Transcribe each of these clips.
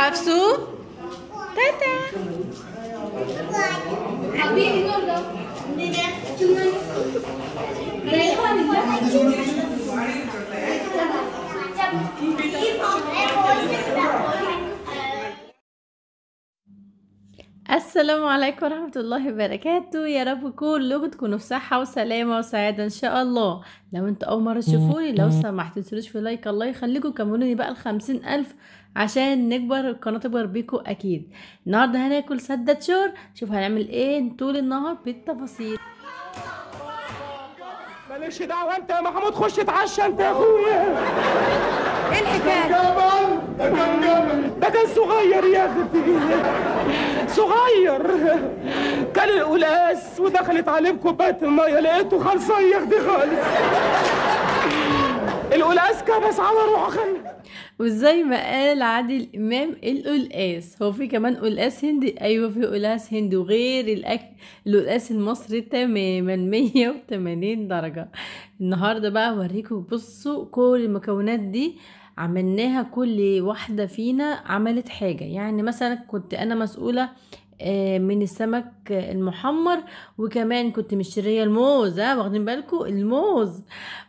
Hafsu? Tata! Happy السلام عليكم ورحمة الله وبركاته يا رب كلكم تكونوا بصحة وسلامة وسعادة إن شاء الله لو انتوا أول مرة تشوفوني لو سمحتوا تسيبوش في لايك الله يخليكم كملوني بقى الخمسين ألف عشان نكبر القناة تكبر بيكم أكيد النهاردة هناكل سدة شور شوف هنعمل ايه طول النهار بالتفاصيل ماليش دعوة انت يا محمود خش اتعشى انت يا اخويا ايه الحكاية؟ ده كان صغير يا اخي صغير كان القلاس ودخلت عليه كوبايه الميه لقيته خلصان ياخدي خالص القلاس كبس على روحه خلى وزي ما قال عادل امام القلقاس هو في كمان قلقاس هندي ايوه في قلقاس هندي وغير الاكل القلقاس المصري تماما 180 درجه النهارده بقى هوريكم بصوا كل المكونات دي عملناها كل واحدة فينا عملت حاجة يعني مثلا كنت أنا مسؤولة آه، من السمك المحمر وكمان كنت مشتريه الموز ها آه، واخدين بالكم الموز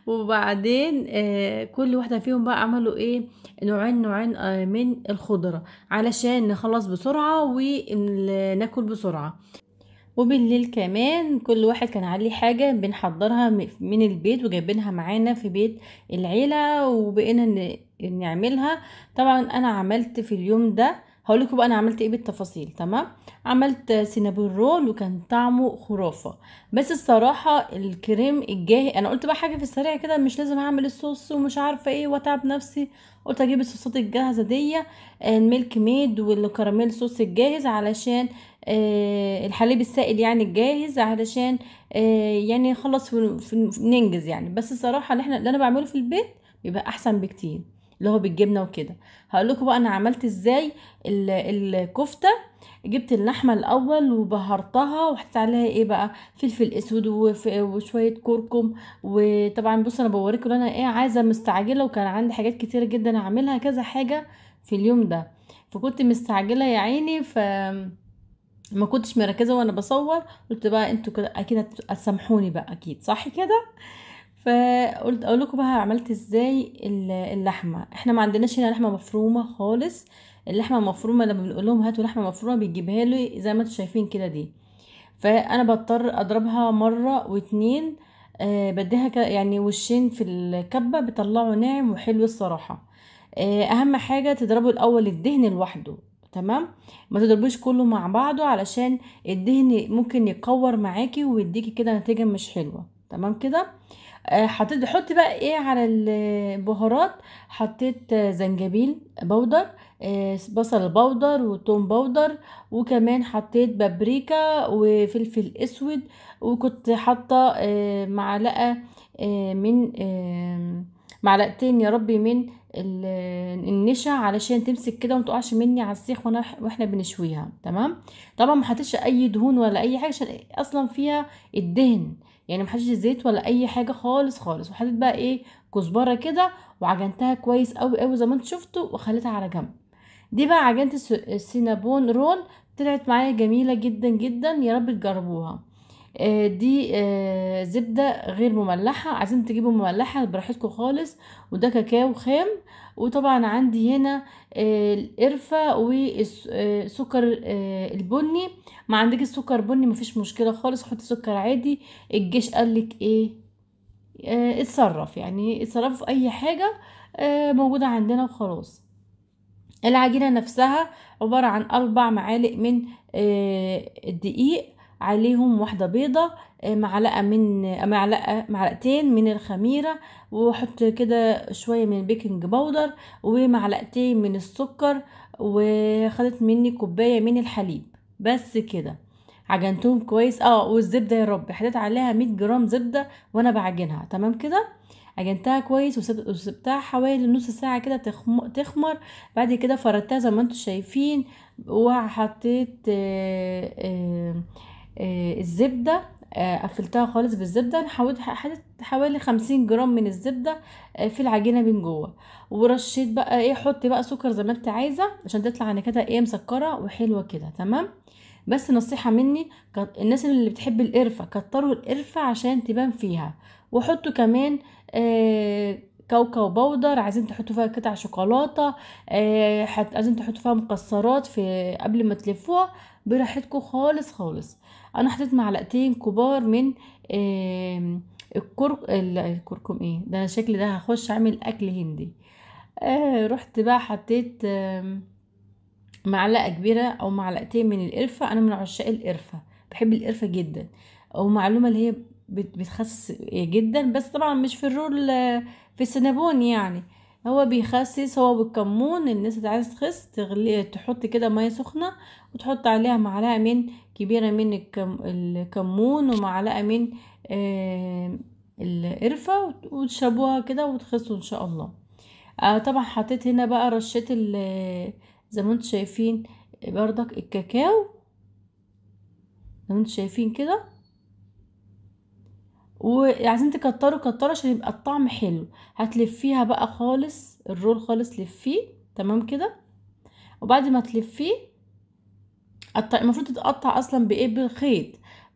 وبعدين آه، كل واحده فيهم بقى عملوا ايه نوعين نوعين من الخضره علشان نخلص بسرعه وناكل بسرعه وبالليل كمان كل واحد كان عليه حاجة بنحضرها من البيت وجايبينها معانا في بيت العيلة وبقينا نعملها طبعا انا عملت في اليوم ده هقولكم بقى انا عملت ايه بالتفاصيل تمام عملت سينابون رول وكان طعمه خرافه بس الصراحه الكريم الجاهي انا قلت بقى حاجه في السريع كده مش لازم اعمل الصوص ومش عارفه ايه واتعب نفسي قلت اجيب الصوصات الجاهزه دي الميلك ميد والكراميل صوص الجاهز علشان آه، الحليب السائل يعني الجاهز علشان آه، يعني نخلص ننجز يعني بس الصراحه اللي احنا اللي انا بعمله في البيت بيبقى احسن بكتير اللي هو بالجبنه وكده هقول لكم بقى انا عملت ازاي الكفته جبت اللحمه الاول وبهرتها وحطيت عليها ايه بقى فلفل اسود وشويه كركم وطبعا بص انا بوريكم انا ايه عايزه مستعجله وكان عندي حاجات كتيره جدا اعملها كذا حاجه في اليوم ده فكنت مستعجله يا عيني ف ما كنتش مركزه وانا بصور قلت بقى انتوا كده اكيد هتسامحوني بقى اكيد صح كده فقلت اقول لكم بقى عملت ازاي اللحمه احنا ما عندناش هنا لحمه مفرومه خالص اللحمه المفرومه لما بنقول لهم هاتوا لحمه مفرومه بيجيبها لي زي ما انتوا شايفين كده دي فانا بضطر اضربها مره واتنين أه بديها يعني وشين في الكبه بيطلعوا ناعم وحلو الصراحه أه اهم حاجه تضربوا الاول الدهن لوحده تمام ما تضربيش كله مع بعضه علشان الدهن ممكن يقور معاكي ويديكي كده نتيجه مش حلوه تمام كده آه، حطيت حط بقى ايه على البهارات حطيت زنجبيل بودر آه، بصل بودر وتوم بودر وكمان حطيت بابريكا وفلفل اسود وكنت حاطه آه، معلقه من معلقتين يا ربي من النشا علشان تمسك كده ومتقعش مني على السيخ واحنا بنشويها تمام طبعا ما حطيتش اي دهون ولا اي حاجه عشان اصلا فيها الدهن يعني ما حطيتش زيت ولا اي حاجه خالص خالص وحطيت بقى ايه كزبره كده وعجنتها كويس قوي قوي زي ما انتم شفتوا وخليتها على جنب دي بقى عجنت السينابون رول طلعت معايا جميله جدا جدا يا رب تجربوها آه، دي آه، زبدة غير مملحة عايزين تجيبوا مملحة براحتكم خالص وده كاكاو خام وطبعا عندي هنا آه، القرفة والسكر البني ما عندك السكر بني مفيش مشكلة خالص حطي سكر عادي الجيش قالك ايه اتصرف يعني اتصرفوا في اي حاجة موجودة عندنا وخلاص العجينة نفسها عبارة عن أربع معالق من الدقيق عليهم واحدة بيضة آه، معلقة من آه، معلقة معلقتين من الخميرة وحط كده شوية من البيكنج بودر ومعلقتين من السكر وخدت مني كوباية من الحليب بس كده عجنتهم كويس اه والزبدة يا رب حطيت عليها مية جرام زبدة وانا بعجنها تمام كده عجنتها كويس وسبتها حوالي نص ساعة كده تخمر بعد كده فردتها زي ما انتم شايفين وحطيت آآ آه، آآ آه، الزبدة آه، قفلتها خالص بالزبدة انا حطيت حوالي خمسين جرام من الزبدة آه، في العجينة من جوه ورشيت بقى ايه حطي بقى سكر زي ما انت عايزة عشان تطلع نكهتها ايه مسكرة وحلوة كده تمام بس نصيحة مني الناس اللي بتحب القرفة كتروا القرفة عشان تبان فيها وحطوا كمان آه كاوكاو بودر عايزين تحطوا فيها قطع شوكولاته عايزين تحطوا فيها مكسرات في قبل ما تلفوها براحتكم خالص خالص انا حطيت معلقتين كبار من الكرك الكركم ايه ده انا شكلي ده هخش اعمل اكل هندي آه رحت بقى حطيت آه معلقه كبيره او معلقتين من القرفه انا من عشاق القرفه بحب القرفه جدا ومعلومه اللي هي بتخسس جدا بس طبعا مش في الرول آه، في السنابون يعني هو بيخسس هو بالكمون الناس اللي عايزه تخس تغلي تحط كده ميه سخنه وتحط عليها معلقه من كبيره من الكم... الكمون ومعلقه من آه القرفه وتشربوها كده وتخسوا ان شاء الله آه طبعا حطيت هنا بقى رشيت زي ما انتم شايفين بردك الكاكاو زي ما انتم شايفين كده وعايزين تكتروا كتره عشان يبقى الطعم حلو هتلفيها بقى خالص الرول خالص لفيه تمام كده وبعد ما تلفيه المفروض تتقطع اصلا بايه بالخيط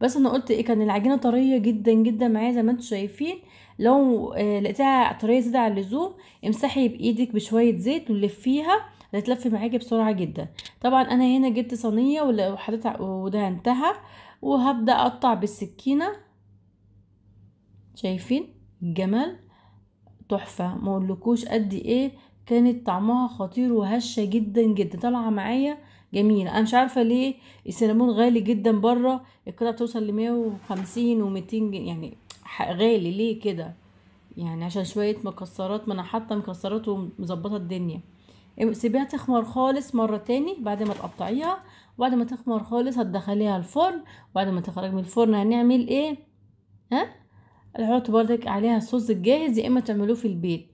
بس انا قلت ايه كان العجينه طريه جدا جدا معايا زي ما انتم شايفين لو آه، لقيتها طريه زياده عن اللزوم امسحي بايدك بشويه زيت ولفيها هتلف معاكي بسرعه جدا طبعا انا هنا جبت صينيه وحطيتها ودهنتها وهبدا اقطع بالسكينه شايفين الجمال تحفة ما اقولكوش قد ايه كانت طعمها خطير وهشه جدا جدا طالعه معايا جميله انا مش عارفه ليه السينامون غالي جدا بره القطعه بتوصل ل 150 و200 جنيه يعني غالي ليه كده يعني عشان شويه مكسرات ما انا حاطه مكسرات ومظبطه الدنيا سيبيها تخمر خالص مرة تاني بعد ما تقطعيها وبعد ما تخمر خالص هتدخليها الفرن وبعد ما تخرج من الفرن هنعمل ايه ها هحط بردك عليها الصوص الجاهز يا اما تعملوه في البيت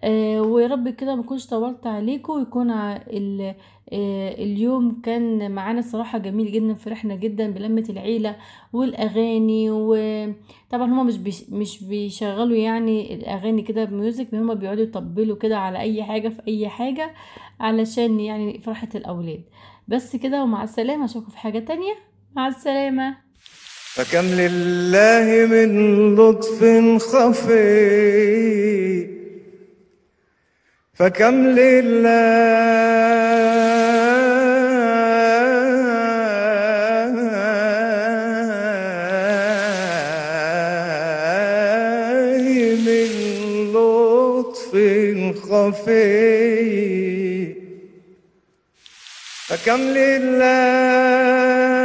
آه ويا رب كده ما اكونش طولت عليكم ويكون ال... آه اليوم كان معانا صراحة جميل جدا فرحنا جدا بلمة العيلة والاغاني وطبعا هما مش بيش... مش بيشغلوا يعني الاغاني كده بميوزك هما بيقعدوا يطبلوا كده على اي حاجة في اي حاجة علشان يعني فرحة الاولاد بس كده ومع السلامة اشوفكم في حاجة تانية مع السلامة فكم لله من لطف خفي فكم لله من لطف خفي فكم لله